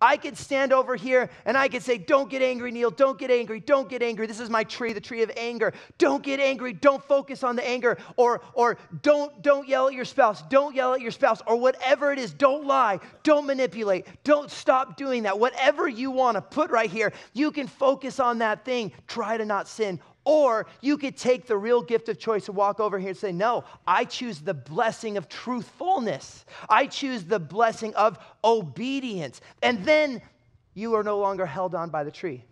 I could stand over here and I could say, Don't get angry, Neil. Don't get angry. Don't get angry. This is my tree, the tree of anger. Don't get angry. Don't focus on the anger. Or, or don't, don't yell at your spouse. Don't yell at your spouse. Or whatever it is. Don't lie. Don't manipulate. Don't stop doing that. Whatever you want to put right here, you can focus on that thing. Try to not sin. Or you could take the real gift of choice and walk over here and say, No, I choose the blessing of truthfulness. I choose the blessing of obedience. And then you are no longer held on by the tree.